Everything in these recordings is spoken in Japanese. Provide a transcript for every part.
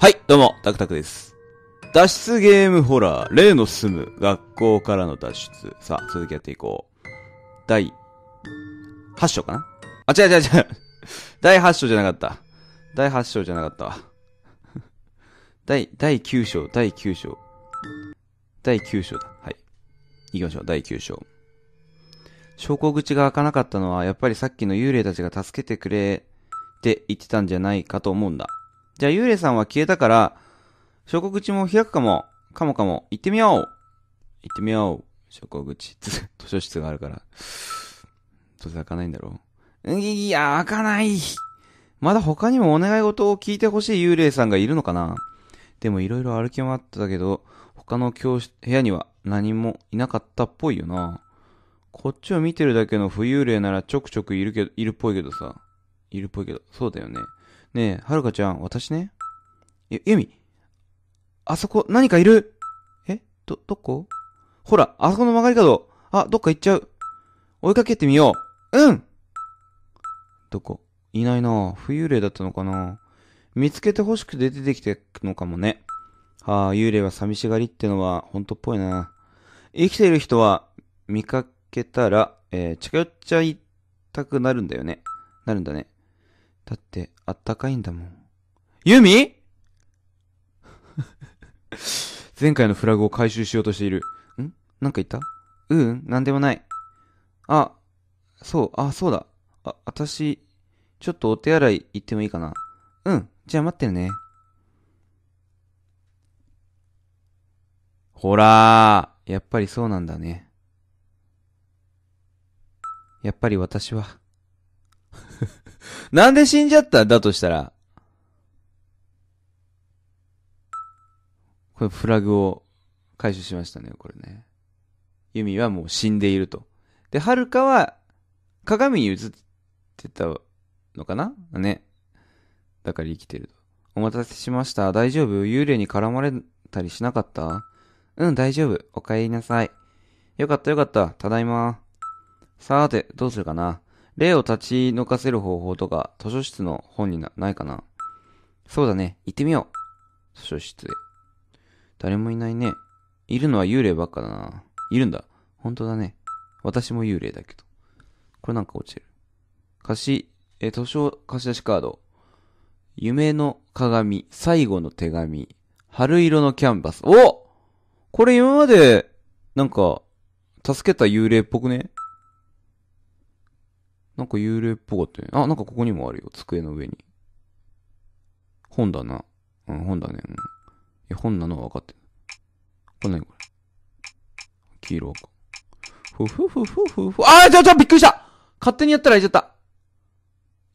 はい、どうも、タクタクです。脱出ゲームホラー、例の住む学校からの脱出。さあ、続きやっていこう。第8章かなあ、違う違う違う。第8章じゃなかった。第8章じゃなかったわ。第、第9章、第9章。第9章だ。はい。行きましょう、第9章。証拠口が開かなかったのは、やっぱりさっきの幽霊たちが助けてくれって言ってたんじゃないかと思うんだ。じゃあ幽霊さんは消えたから、証拠口も開くかも。かもかも。行ってみよう行ってみよう。証拠口。図書室があるから。どうせ開かないんだろう。いや、開かないまだ他にもお願い事を聞いてほしい幽霊さんがいるのかなでも色々歩き回ってたけど、他の教室、部屋には何もいなかったっぽいよな。こっちを見てるだけの浮遊霊ならちょくちょくいるけど、いるっぽいけどさ。いるっぽいけど、そうだよね。ねえ、はるかちゃん、私ね。ゆ、ゆみ、あそこ、何かいるえど、どこほら、あそこの曲がり角。あ、どっか行っちゃう。追いかけてみよう。うんどこいないな浮幽霊だったのかな見つけて欲しくて出てきてくのかもね。ああ、幽霊は寂しがりってのは本当っぽいな。生きている人は見かけたら、えー、近寄っちゃいたくなるんだよね。なるんだね。だって、あったかいんだもん。ユミ 前回のフラグを回収しようとしている。んなんか言ったううん、なんでもない。あ、そう、あ、そうだ。あ、私、ちょっとお手洗い行ってもいいかな。うん、じゃあ待ってるね。ほらー、やっぱりそうなんだね。やっぱり私は なんで死んじゃっただとしたら。これフラグを回収しましたね、これね。ユミはもう死んでいると。で、はるかは鏡に映ってたのかなね。だから生きてると。お待たせしました。大丈夫幽霊に絡まれたりしなかったうん、大丈夫。お帰りなさい。よかったよかった。ただいま。さーて、どうするかな霊を立ち退かせる方法とか、図書室の本になないかなそうだね。行ってみよう。図書室へ。誰もいないね。いるのは幽霊ばっかだな。いるんだ。本当だね。私も幽霊だけど。これなんか落ちてる。貸し、え、図書貸し出しカード。夢の鏡、最後の手紙、春色のキャンバス。おこれ今まで、なんか、助けた幽霊っぽくねなんか幽霊っぽかったね。あ、なんかここにもあるよ。机の上に。本だな。うん、本だね。うん、いや、本なのは分かってる。これ何これ。黄色赤。ふふふふふふ。あーちょちょびっくりした勝手にやったら開いちゃった。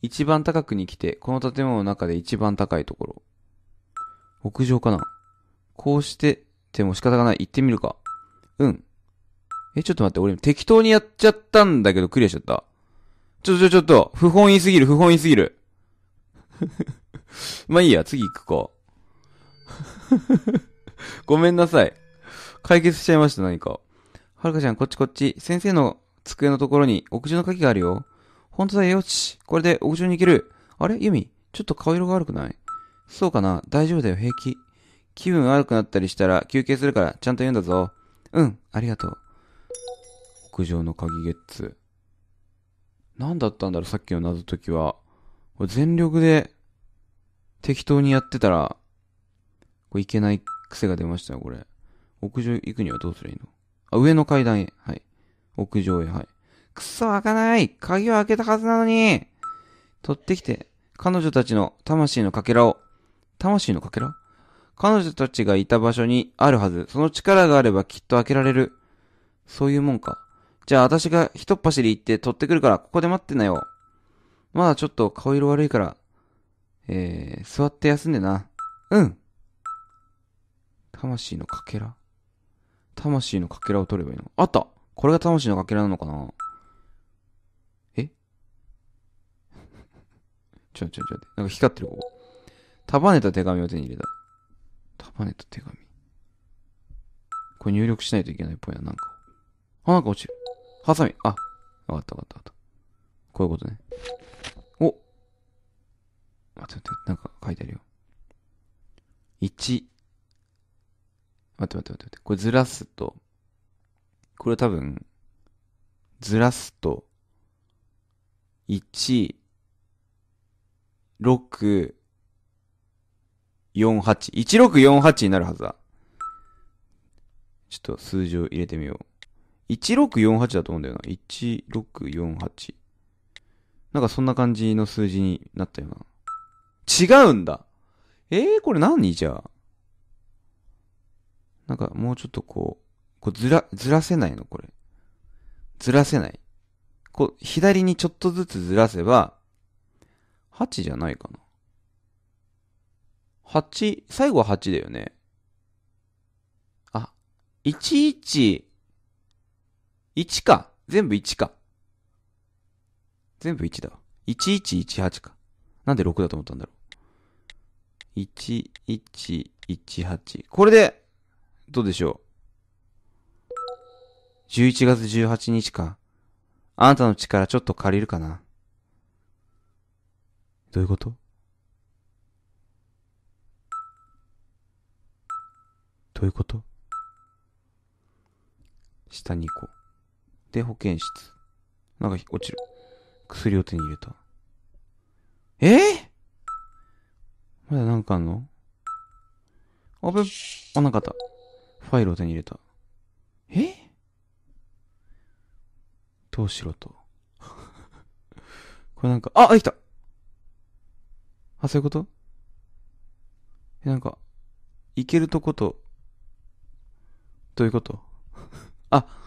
一番高くに来て、この建物の中で一番高いところ。屋上かなこうして、でも仕方がない。行ってみるか。うん。え、ちょっと待って、俺適当にやっちゃったんだけどクリアしちゃった。ちょ、ちょ、ちょっと、不本意すぎる、不本意すぎる。まあいいや、次行くか。ごめんなさい。解決しちゃいました、何か。はるかちゃん、こっちこっち。先生の机のところに屋上の鍵があるよ。ほんとだよ、よし。これで屋上に行ける。あれゆみ、ちょっと顔色が悪くないそうかな大丈夫だよ、平気。気分悪くなったりしたら休憩するから、ちゃんと言うんだぞ。うん、ありがとう。屋上の鍵ゲッツ。何だったんだろう、さっきの謎解きは。これ全力で適当にやってたら、これいけない癖が出ましたよ、これ。屋上行くにはどうすりゃいいのあ、上の階段へ。はい。屋上へ、はい。くそ、開かない鍵を開けたはずなのに取ってきて、彼女たちの魂のかけらを、魂のかけら彼女たちがいた場所にあるはず。その力があればきっと開けられる。そういうもんか。じゃあ私が一っ走り行って取ってくるから、ここで待ってなよ。まだちょっと顔色悪いから、えー、座って休んでな。うん。魂のかけら魂のかけらを取ればいいのあったこれが魂のかけらなのかなえ ちょちょちょ、なんか光ってる、ここ。束ねた手紙を手に入れた。束ねた手紙。これ入力しないといけないっぽいな、なんか。あ、なんか落ちる。ハサミ。あ、わかったわかったわかった。こういうことね。お待って待って、なんか書いてあるよ。1。待って待って待って待って。これずらすと、これ多分、ずらすと、1、6、48。1648になるはずだ。ちょっと数字を入れてみよう。1648だと思うんだよな。1648。なんかそんな感じの数字になったよな。違うんだえー、これ何じゃあ。なんかもうちょっとこう、こうずら、ずらせないのこれ。ずらせない。こう、左にちょっとずつずらせば、8じゃないかな。8、最後は8だよね。あ、11、1か。全部1か。全部1だわ。1118か。なんで6だと思ったんだろう。1118。これで、どうでしょう。11月18日か。あなたの力ちょっと借りるかな。どういうことどういうこと下に行こう。で、保健室。なんか落ちる。薬を手に入れた。えー、まだなんかあんのあぶ、あ、なかった。ファイルを手に入れた。えどうしろと。これなんか、あ、できたあ、そういうことえ、なんか、行けるとこと、どういうこと あ、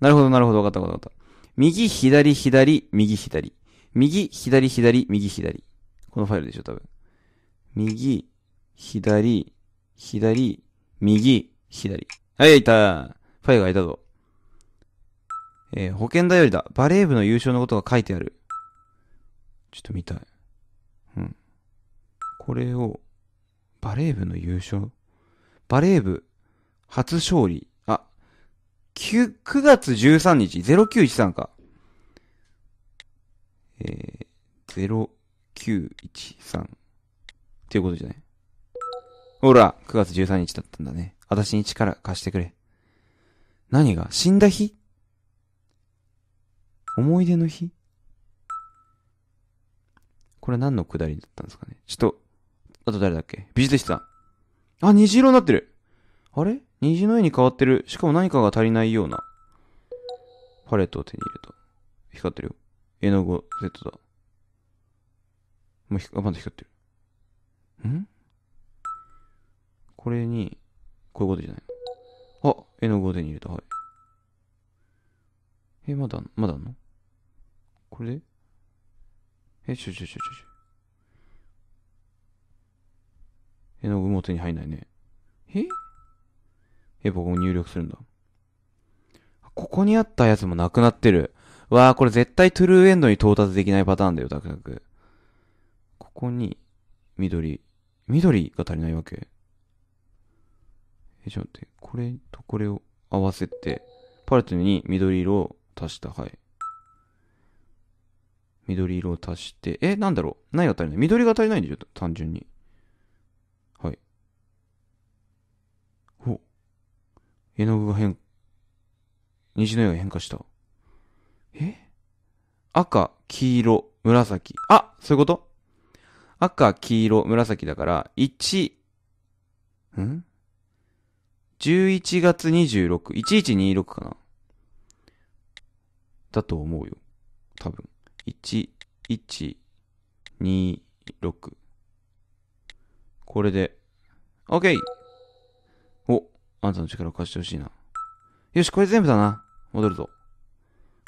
なるほど、なるほど、わかった、わかった。右、左、左、右、左。右、左、左、右、左。このファイルでしょ、多分。右、左、左、右、左。はい、いた。ファイルが開いたぞ。えー、保険だよりだ。バレー部の優勝のことが書いてある。ちょっと見たい。うん。これを、バレー部の優勝バレー部、初勝利。9, 9月13日、0913か。えー、0913。っていうことじゃないほら、9月13日だったんだね。私に力貸してくれ。何が死んだ日思い出の日これ何のくだりだったんですかねちょっと、あと誰だっけ美術室さん。あ、虹色になってる。あれ虹の絵に変わってる。しかも何かが足りないような。パレットを手に入れた。光ってるよ。絵の具 Z だ。もうひ、あ、まだ光ってる。んこれに、こういうことじゃないの。あ、絵の具を手に入れた。はい。え、まだ、まだあんのこれでえ、ちょちょちょちょちょ。絵の具も手に入んないね。ええ、僕も入力するんだ。ここにあったやつもなくなってる。わあ、これ絶対トゥルーエンドに到達できないパターンだよ、たくたく。ここに、緑。緑が足りないわけ。え、ちょっと待って。これとこれを合わせて、パレットに緑色を足した。はい。緑色を足して、え、なんだろう何が足りない緑が足りないんでしょ単純に。絵の具が変、虹のよが変化した。え赤、黄色、紫。あそういうこと赤、黄色、紫だから、1、ん ?11 月26、1126かなだと思うよ。多分。1、1、2、6。これで。OK! あんたの力を貸してほしいな。よし、これ全部だな。戻るぞ。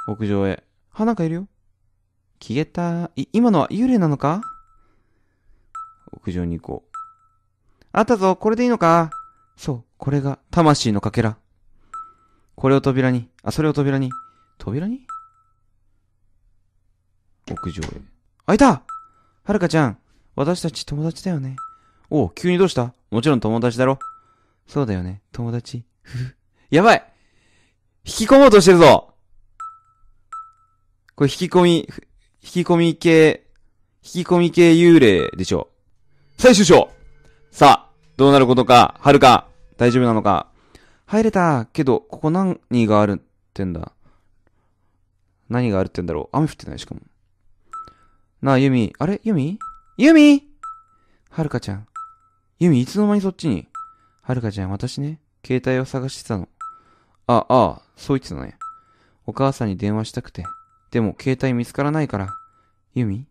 屋上へ。あ、なんかいるよ。消えた。い、今のは幽霊なのか屋上に行こう。あったぞ、これでいいのかそう、これが魂のかけら。これを扉に、あ、それを扉に。扉に屋上へ。あいたはるかちゃん、私たち友達だよね。おう、急にどうしたもちろん友達だろ。そうだよね。友達。ふふ。やばい引き込もうとしてるぞこれ引き込み、引き込み系、引き込み系幽霊でしょう。最終章さあ、どうなることか、はるか、大丈夫なのか。入れたけど、ここ何があるってんだ何があるってんだろう雨降ってないしかも。なあ、ユミ。あれユミユミはるかちゃん。ユミ、いつの間にそっちにはるかちゃん、私ね、携帯を探してたの。あ、ああ、そう言ってたね。お母さんに電話したくて。でも、携帯見つからないから。ユミ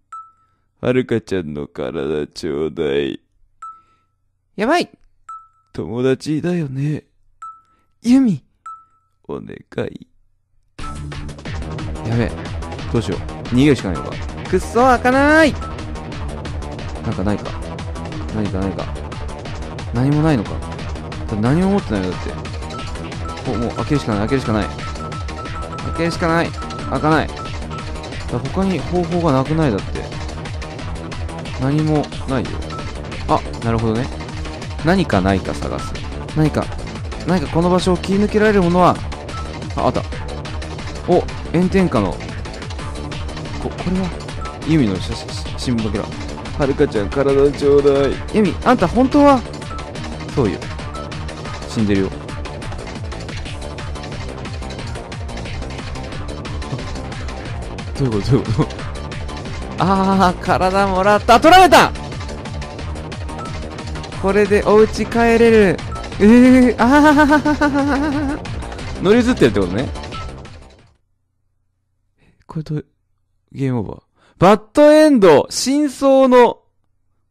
はるかちゃんの体ちょうだい。やばい友達だよね。ユミお願い。やべえ。どうしよう。逃げるしかないのか。くっそ、開かないなんかないか。何かないか。何もないのか。何も持ってないよだってこうもう開けるしかない開けるしかない開けるしかない開かない他に方法がなくないだって何もないよあなるほどね何かないか探す何か何かこの場所を切り抜けられるものはああったお炎天下のここれはユミの写真新聞だはるかちゃん体ちょうだいユミあんた本当はそうよ死んでるよどういうことどういうことああ体もらった取られたこれでお家帰れるええー、ああ乗り移ってるってことねこれとゲームオーバーバッドエンド真相の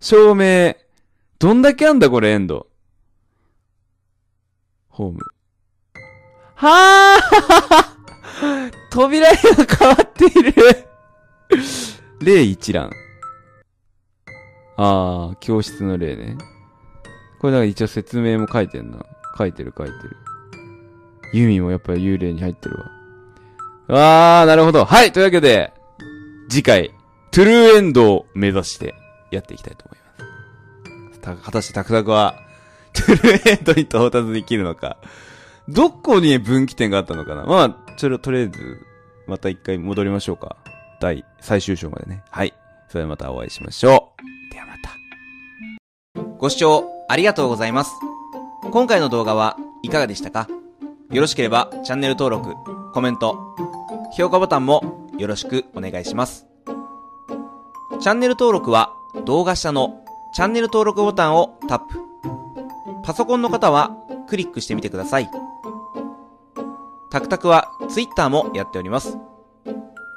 証明どんだけあんだこれエンドホーム。はあ 扉が変わっている例 一覧。ああ、教室の例ね。これだから一応説明も書いてんな。書いてる書いてる。ユミもやっぱり幽霊に入ってるわ。あー、なるほど。はい、というわけで、次回、トゥルーエンドを目指してやっていきたいと思います。た、果たしてタクタクは、フルエイトに到達できるのか。どこに分岐点があったのかなまあ、それととりあえず、また一回戻りましょうか。第、最終章までね。はい。それではまたお会いしましょう。ではまた。ご視聴ありがとうございます。今回の動画はいかがでしたかよろしければチャンネル登録、コメント、評価ボタンもよろしくお願いします。チャンネル登録は動画下のチャンネル登録ボタンをタップ。パソコンの方はクリックしてみてください。タクタクはツイッターもやっております。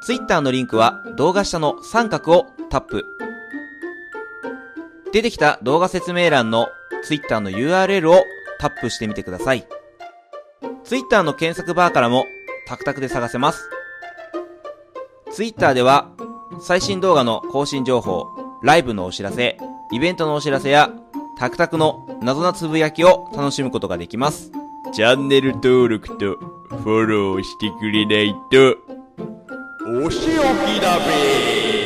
ツイッターのリンクは動画下の三角をタップ。出てきた動画説明欄のツイッターの URL をタップしてみてください。ツイッターの検索バーからもタクタクで探せます。ツイッターでは最新動画の更新情報、ライブのお知らせ、イベントのお知らせやタクタクの謎なつぶやきを楽しむことができます。チャンネル登録とフォローしてくれないと、お仕置きだべ